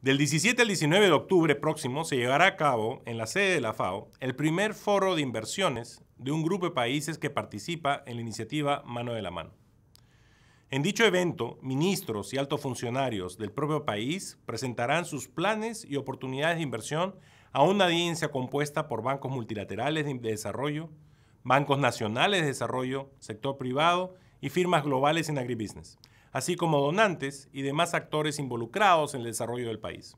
Del 17 al 19 de octubre próximo se llevará a cabo en la sede de la FAO el primer foro de inversiones de un grupo de países que participa en la iniciativa Mano de la Mano. En dicho evento, ministros y altos funcionarios del propio país presentarán sus planes y oportunidades de inversión a una audiencia compuesta por bancos multilaterales de desarrollo, bancos nacionales de desarrollo, sector privado y firmas globales en agribusiness así como donantes y demás actores involucrados en el desarrollo del país.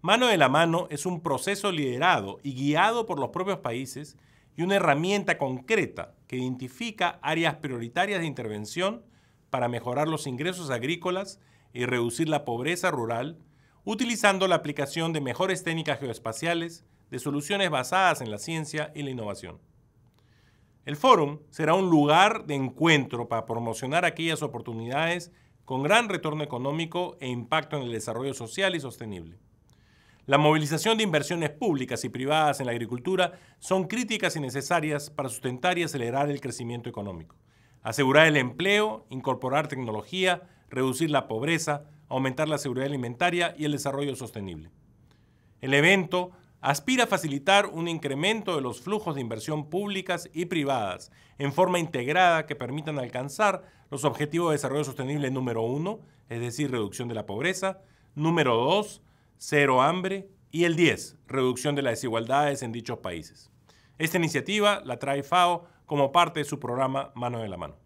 Mano de la mano es un proceso liderado y guiado por los propios países y una herramienta concreta que identifica áreas prioritarias de intervención para mejorar los ingresos agrícolas y reducir la pobreza rural, utilizando la aplicación de mejores técnicas geoespaciales, de soluciones basadas en la ciencia y la innovación. El Fórum será un lugar de encuentro para promocionar aquellas oportunidades con gran retorno económico e impacto en el desarrollo social y sostenible. La movilización de inversiones públicas y privadas en la agricultura son críticas y necesarias para sustentar y acelerar el crecimiento económico, asegurar el empleo, incorporar tecnología, reducir la pobreza, aumentar la seguridad alimentaria y el desarrollo sostenible. El evento aspira a facilitar un incremento de los flujos de inversión públicas y privadas en forma integrada que permitan alcanzar los objetivos de desarrollo sostenible número uno, es decir, reducción de la pobreza, número dos, cero hambre y el 10, reducción de las desigualdades en dichos países. Esta iniciativa la trae FAO como parte de su programa Mano de la Mano.